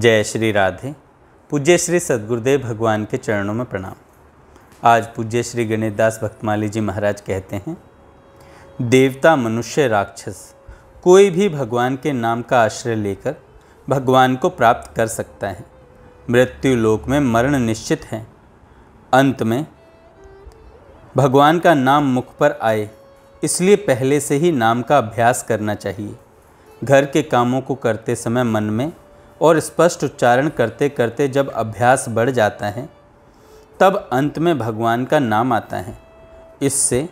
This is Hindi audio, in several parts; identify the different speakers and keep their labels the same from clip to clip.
Speaker 1: जय श्री राधे पूज्य श्री सदगुरुदेव भगवान के चरणों में प्रणाम आज पूज्य श्री गणेश दास भक्तमाली जी महाराज कहते हैं देवता मनुष्य राक्षस कोई भी भगवान के नाम का आश्रय लेकर भगवान को प्राप्त कर सकता है मृत्यु लोक में मरण निश्चित है अंत में भगवान का नाम मुख पर आए इसलिए पहले से ही नाम का अभ्यास करना चाहिए घर के कामों को करते समय मन में और स्पष्ट उच्चारण करते करते जब अभ्यास बढ़ जाता है तब अंत में भगवान का नाम आता है इससे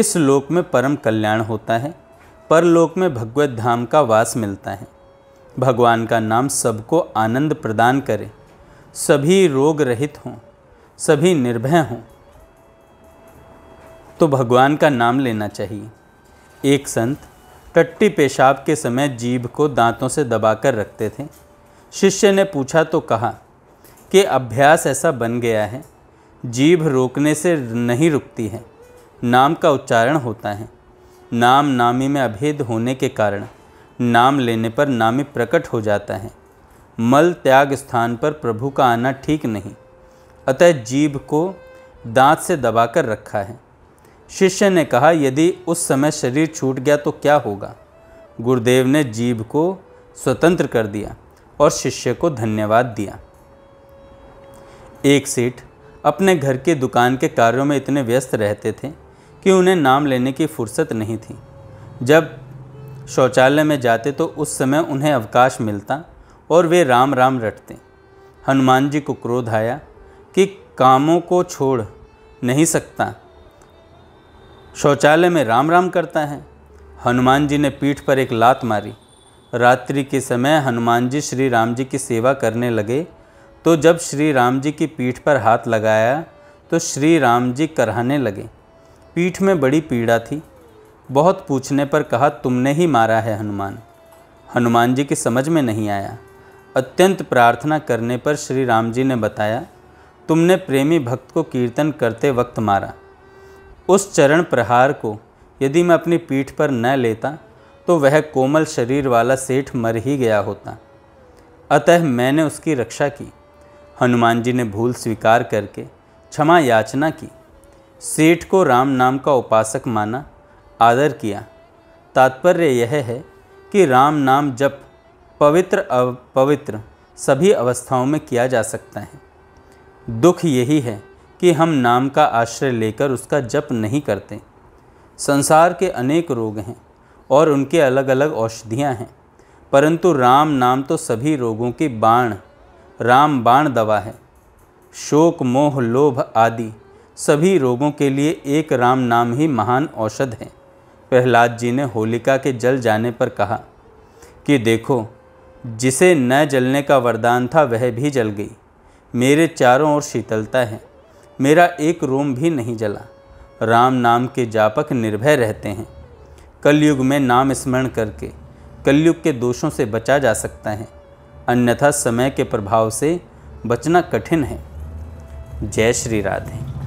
Speaker 1: इस लोक में परम कल्याण होता है परलोक में भगवत धाम का वास मिलता है भगवान का नाम सबको आनंद प्रदान करे सभी रोग रहित हों सभी निर्भय हों तो भगवान का नाम लेना चाहिए एक संत टट्टी पेशाब के समय जीभ को दांतों से दबाकर रखते थे शिष्य ने पूछा तो कहा कि अभ्यास ऐसा बन गया है जीभ रोकने से नहीं रुकती है नाम का उच्चारण होता है नाम नामी में अभेद होने के कारण नाम लेने पर नामी प्रकट हो जाता है मल त्याग स्थान पर प्रभु का आना ठीक नहीं अतः जीभ को दांत से दबाकर रखा है शिष्य ने कहा यदि उस समय शरीर छूट गया तो क्या होगा गुरुदेव ने जीभ को स्वतंत्र कर दिया और शिष्य को धन्यवाद दिया एक सेठ अपने घर की दुकान के कार्यों में इतने व्यस्त रहते थे कि उन्हें नाम लेने की फुर्सत नहीं थी जब शौचालय में जाते तो उस समय उन्हें अवकाश मिलता और वे राम राम रटते हनुमान जी को क्रोध आया कि कामों को छोड़ नहीं सकता शौचालय में राम राम करता है हनुमान जी ने पीठ पर एक लात मारी रात्रि के समय हनुमान जी श्री राम जी की सेवा करने लगे तो जब श्री राम जी की पीठ पर हाथ लगाया तो श्री राम जी कराने लगे पीठ में बड़ी पीड़ा थी बहुत पूछने पर कहा तुमने ही मारा है हनुमान हनुमान जी की समझ में नहीं आया अत्यंत प्रार्थना करने पर श्री राम जी ने बताया तुमने प्रेमी भक्त को कीर्तन करते वक्त मारा उस चरण प्रहार को यदि मैं अपनी पीठ पर न लेता तो वह कोमल शरीर वाला सेठ मर ही गया होता अतः मैंने उसकी रक्षा की हनुमान जी ने भूल स्वीकार करके क्षमा याचना की सेठ को राम नाम का उपासक माना आदर किया तात्पर्य यह है कि राम नाम जप पवित्र अपवित्र सभी अवस्थाओं में किया जा सकता है दुख यही है कि हम नाम का आश्रय लेकर उसका जप नहीं करते संसार के अनेक रोग हैं और उनके अलग अलग औषधियाँ हैं परंतु राम नाम तो सभी रोगों की बाण राम बाण दवा है शोक मोह लोभ आदि सभी रोगों के लिए एक राम नाम ही महान औषध है प्रहलाद जी ने होलिका के जल जाने पर कहा कि देखो जिसे न जलने का वरदान था वह भी जल गई मेरे चारों ओर शीतलता है मेरा एक रोम भी नहीं जला राम नाम के जापक निर्भय रहते हैं कलयुग में नाम स्मरण करके कलयुग के दोषों से बचा जा सकता है अन्यथा समय के प्रभाव से बचना कठिन है जय श्री राधे